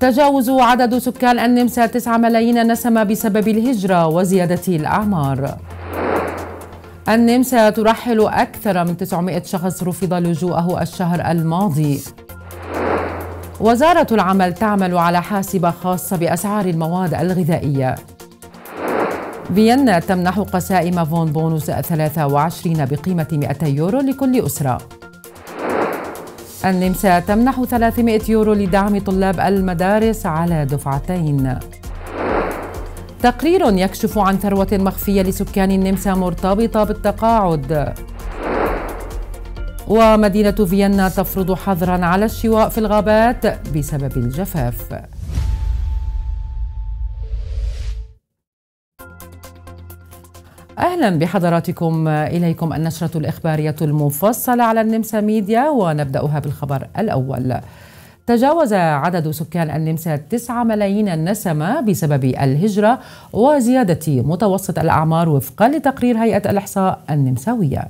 تجاوز عدد سكان النمسا 9 ملايين نسمة بسبب الهجرة وزيادة الأعمار النمسا ترحل أكثر من 900 شخص رفض لجوءه الشهر الماضي وزارة العمل تعمل على حاسبة خاصة بأسعار المواد الغذائية فيينا تمنح قسائم فون بونوس 23 بقيمة 200 يورو لكل أسرة النمسا تمنح 300 يورو لدعم طلاب المدارس على دفعتين تقرير يكشف عن ثروة مخفية لسكان النمسا مرتبطة بالتقاعد ومدينة فيينا تفرض حظرا على الشواء في الغابات بسبب الجفاف أهلا بحضراتكم إليكم النشرة الإخبارية المفصلة على النمسا ميديا ونبدأها بالخبر الأول تجاوز عدد سكان النمسا 9 ملايين نسمة بسبب الهجرة وزيادة متوسط الأعمار وفقا لتقرير هيئة الإحصاء النمساوية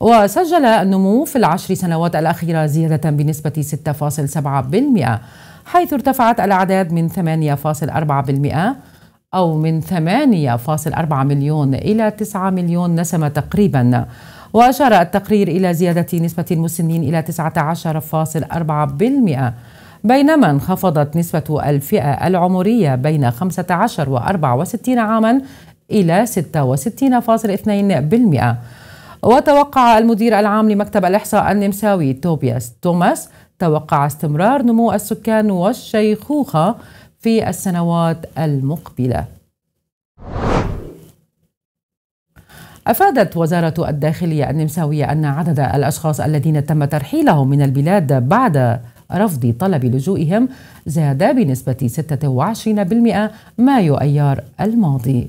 وسجل النمو في العشر سنوات الأخيرة زيادة بنسبة 6.7% حيث ارتفعت الأعداد من 8.4% أو من 8.4 مليون إلى 9 مليون نسمة تقريباً وأشار التقرير إلى زيادة نسبة المسنين إلى 19.4% بينما انخفضت نسبة الفئة العمرية بين 15 و 64 عاما إلى 66.2% وتوقع المدير العام لمكتب الإحصاء النمساوي توبياس توماس توقع استمرار نمو السكان والشيخوخة في السنوات المقبله أفادت وزارة الداخلية النمساوية أن عدد الأشخاص الذين تم ترحيلهم من البلاد بعد رفض طلب لجوئهم زاد بنسبة 26% مايو أيار الماضي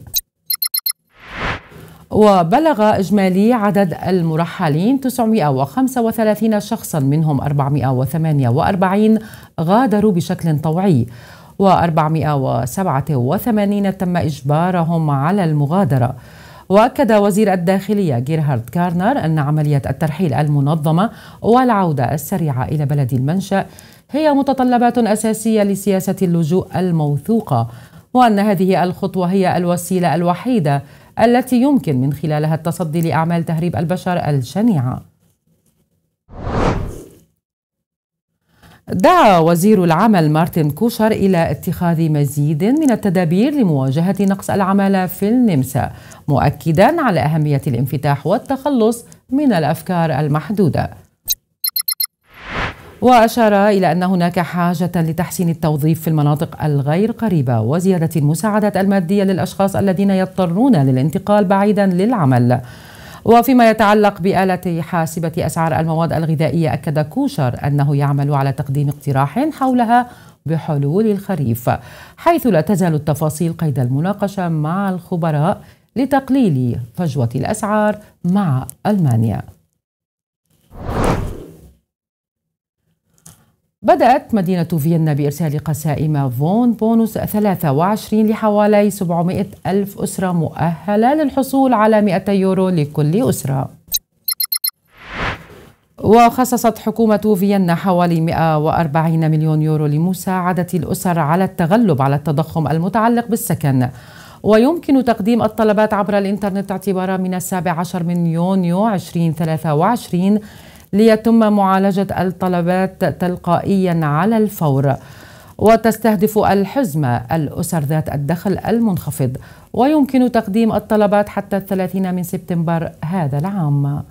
وبلغ إجمالي عدد المرحلين 935 شخصا منهم 448 غادروا بشكل طوعي و487 تم إجبارهم على المغادرة وأكد وزير الداخلية جيرهارد كارنر أن عملية الترحيل المنظمة والعودة السريعة إلى بلد المنشأ هي متطلبات أساسية لسياسة اللجوء الموثوقة وأن هذه الخطوة هي الوسيلة الوحيدة التي يمكن من خلالها التصدي لأعمال تهريب البشر الشنيعة دعا وزير العمل مارتن كوشر إلى اتخاذ مزيد من التدابير لمواجهة نقص العمالة في النمسا مؤكدا على أهمية الانفتاح والتخلص من الأفكار المحدودة وأشار إلى أن هناك حاجة لتحسين التوظيف في المناطق الغير قريبة وزيادة المساعدات المادية للأشخاص الذين يضطرون للانتقال بعيدا للعمل وفيما يتعلق بآلة حاسبة أسعار المواد الغذائية أكد كوشر أنه يعمل على تقديم اقتراح حولها بحلول الخريف حيث لا تزال التفاصيل قيد المناقشة مع الخبراء لتقليل فجوة الأسعار مع ألمانيا بدأت مدينة فيينا بإرسال قسائم فون بونوس 23 لحوالي 700 ألف أسرة مؤهلة للحصول على 200 يورو لكل أسرة وخصصت حكومة فيينا حوالي 140 مليون يورو لمساعدة الأسر على التغلب على التضخم المتعلق بالسكن ويمكن تقديم الطلبات عبر الإنترنت اعتبارا من السابع عشر من يونيو 2023 ليتم معالجة الطلبات تلقائيا على الفور وتستهدف الحزمة الأسر ذات الدخل المنخفض ويمكن تقديم الطلبات حتى الثلاثين من سبتمبر هذا العام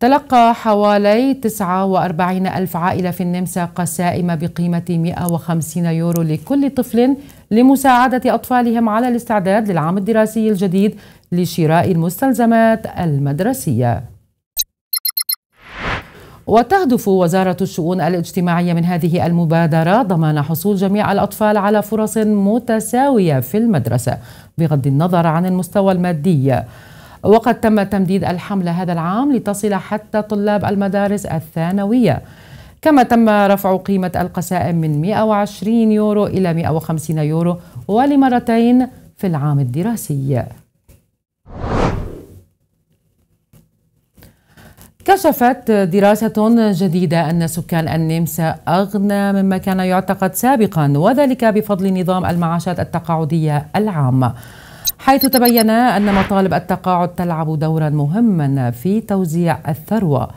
تلقى حوالي 49 ألف عائلة في النمسا قسائم بقيمة 150 يورو لكل طفل لمساعدة أطفالهم على الاستعداد للعام الدراسي الجديد لشراء المستلزمات المدرسية وتهدف وزارة الشؤون الاجتماعية من هذه المبادرة ضمان حصول جميع الأطفال على فرص متساوية في المدرسة بغض النظر عن المستوى المادي وقد تم تمديد الحملة هذا العام لتصل حتى طلاب المدارس الثانوية كما تم رفع قيمة القسائم من 120 يورو إلى 150 يورو ولمرتين في العام الدراسي كشفت دراسة جديدة أن سكان النمسا أغنى مما كان يعتقد سابقا وذلك بفضل نظام المعاشات التقاعدية العامة حيث تبين أن مطالب التقاعد تلعب دورا مهما في توزيع الثروة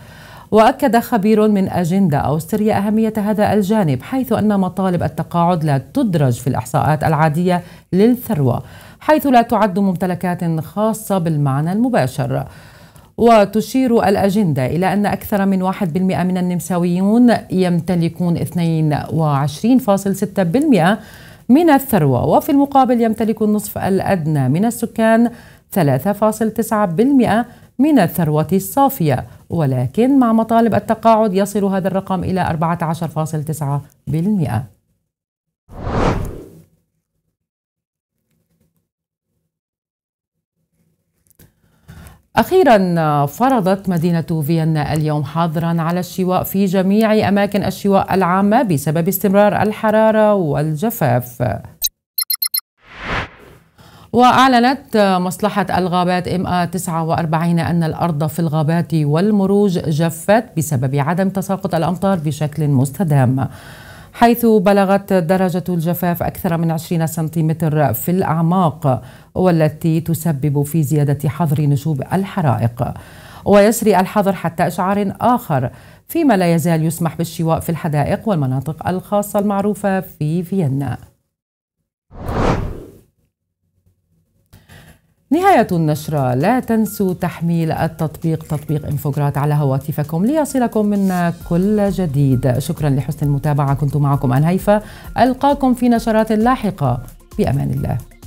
وأكد خبير من أجندة أوستريا أهمية هذا الجانب حيث أن مطالب التقاعد لا تدرج في الإحصاءات العادية للثروة حيث لا تعد ممتلكات خاصة بالمعنى المباشر وتشير الأجندة إلى أن أكثر من 1% من النمساويون يمتلكون 22.6% من الثروة وفي المقابل يمتلك النصف الأدنى من السكان 3.9% من الثروة الصافية ولكن مع مطالب التقاعد يصل هذا الرقم إلى 14.9% أخيرا فرضت مدينة فيينا اليوم حظرا على الشواء في جميع أماكن الشواء العامة بسبب استمرار الحرارة والجفاف وأعلنت مصلحة الغابات إم 49 أن الأرض في الغابات والمروج جفت بسبب عدم تساقط الأمطار بشكل مستدام حيث بلغت درجة الجفاف أكثر من 20 سنتيمتر في الأعماق والتي تسبب في زيادة حظر نشوب الحرائق ويسري الحظر حتى إشعار آخر فيما لا يزال يسمح بالشواء في الحدائق والمناطق الخاصة المعروفة في فيينا نهاية النشرة لا تنسوا تحميل التطبيق تطبيق انفوجرات على هواتفكم ليصلكم منا كل جديد شكرا لحسن المتابعة كنت معكم أن هيفا ألقاكم في نشرات لاحقة بأمان الله